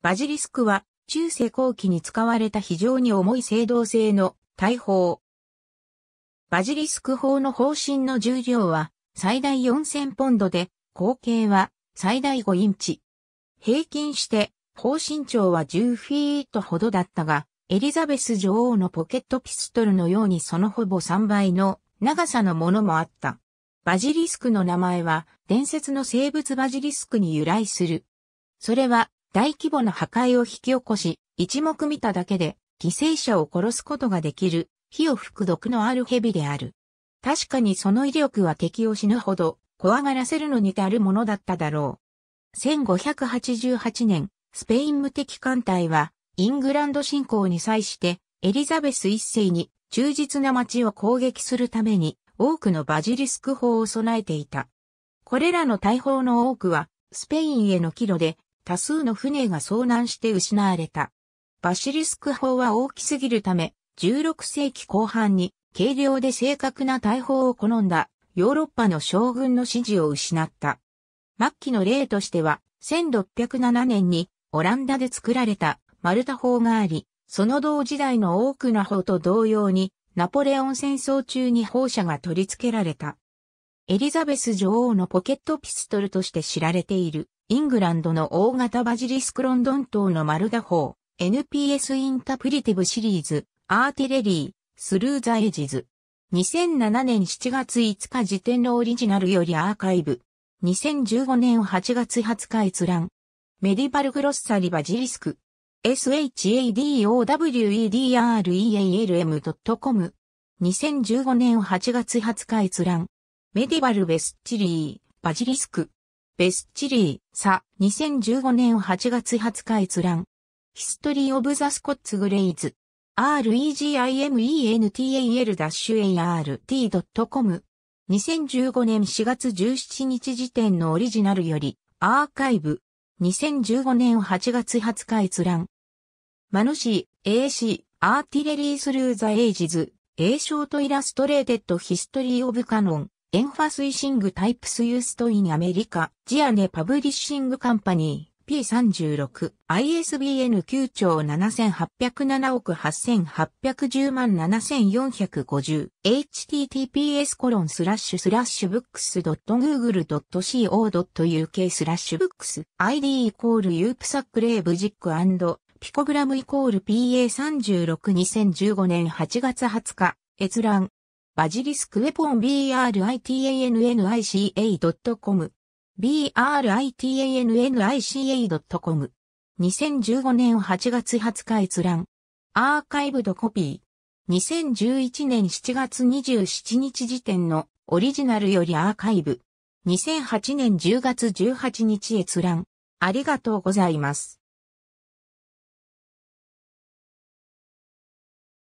バジリスクは中世後期に使われた非常に重い青銅製の大砲。バジリスク砲の方針の重量は最大4000ポンドで、口径は最大5インチ。平均して砲身長は10フィートほどだったが、エリザベス女王のポケットピストルのようにそのほぼ3倍の長さのものもあった。バジリスクの名前は伝説の生物バジリスクに由来する。それは大規模な破壊を引き起こし、一目見ただけで犠牲者を殺すことができる火を吹く毒のある蛇である。確かにその威力は敵を死ぬほど怖がらせるのに足るものだっただろう。1588年、スペイン無敵艦隊はイングランド侵攻に際してエリザベス一世に忠実な町を攻撃するために多くのバジリスク砲を備えていた。これらの大砲の多くはスペインへの帰路で多数の船が遭難して失われた。バシリスク砲は大きすぎるため、16世紀後半に軽量で正確な大砲を好んだヨーロッパの将軍の支持を失った。末期の例としては、1607年にオランダで作られたマルタ砲があり、その同時代の多くの砲と同様に、ナポレオン戦争中に砲車が取り付けられた。エリザベス女王のポケットピストルとして知られている。イングランドの大型バジリスクロンドン島のマル砲、NPS インタプリティブシリーズ、アーティレリー、スルーザエジズ。2007年7月5日時点のオリジナルよりアーカイブ。2015年8月20日閲覧。メディバルグロッサリバジリスク。shadowedrealm.com。2015年8月20日閲覧。メディバルベスチリー、バジリスク。ベスチリー、サ、2015年8月20日閲覧。ヒストリー・オブ・ザ・スコッツ・グレイズ。r e g i m e n t a l a r t c o m 2015年4月17日時点のオリジナルより、アーカイブ。2015年8月20日閲覧。マノシー、AC、アーティレリー・スルー・ザ・エイジズ、A ショート・イラストレーテッド・ヒストリー・オブ・カノン。エンファスイシングタイプスユーストインアメリカ、ジアネパブリッシングカンパニー、P36、ISBN 9兆7807億8810万7450、https コロンスラッシュスラッシュブックス .google.co.uk スラッシュブックス、ID イコールユープサックレーブジックピコグラムイコール PA362015 年8月20日、閲覧。バジリスクウェポン britannica.com britannica.com 2015年8月20日閲覧アーカイブドコピー2011年7月27日時点のオリジナルよりアーカイブ2008年10月18日閲覧ありがとうございます。